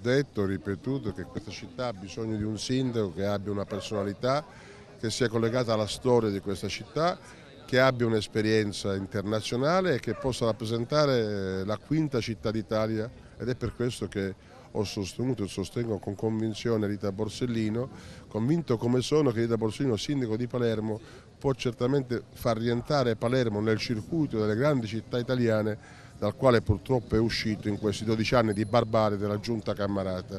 detto, ripetuto che questa città ha bisogno di un sindaco che abbia una personalità, che sia collegata alla storia di questa città, che abbia un'esperienza internazionale e che possa rappresentare eh, la quinta città d'Italia ed è per questo che ho sostenuto e sostengo con convinzione Rita Borsellino, convinto come sono che Rita Borsellino, sindaco di Palermo, può certamente far rientrare Palermo nel circuito delle grandi città italiane dal quale purtroppo è uscito in questi 12 anni di barbarie della giunta Cammarata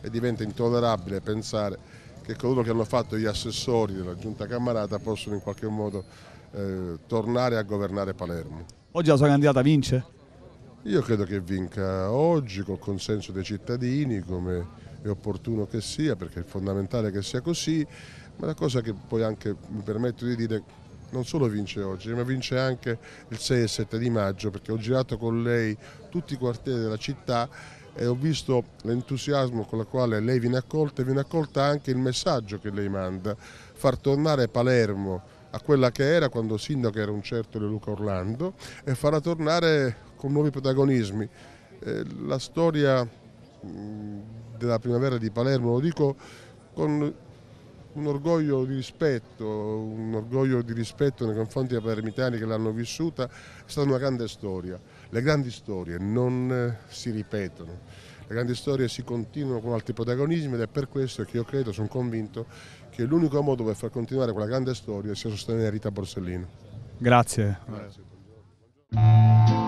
e diventa intollerabile pensare che coloro che hanno fatto gli assessori della giunta Cammarata possono in qualche modo eh, tornare a governare Palermo. Oggi la sua candidata vince? Io credo che vinca oggi col consenso dei cittadini come è opportuno che sia perché è fondamentale che sia così ma la cosa che poi anche mi permetto di dire non solo vince oggi, ma vince anche il 6 e 7 di maggio perché ho girato con lei tutti i quartieri della città e ho visto l'entusiasmo con la quale lei viene accolta e viene accolta anche il messaggio che lei manda, far tornare Palermo a quella che era quando sindaco era un certo De Luca Orlando e farla tornare con nuovi protagonismi. Eh, la storia mm, della primavera di Palermo, lo dico con un orgoglio di rispetto, un orgoglio di rispetto nei confronti dei palermitani che l'hanno vissuta, è stata una grande storia. Le grandi storie non eh, si ripetono, le grandi storie si continuano con altri protagonismi ed è per questo che io credo, sono convinto, che l'unico modo per far continuare quella grande storia sia sostenere Rita Borsellino. Grazie. Grazie.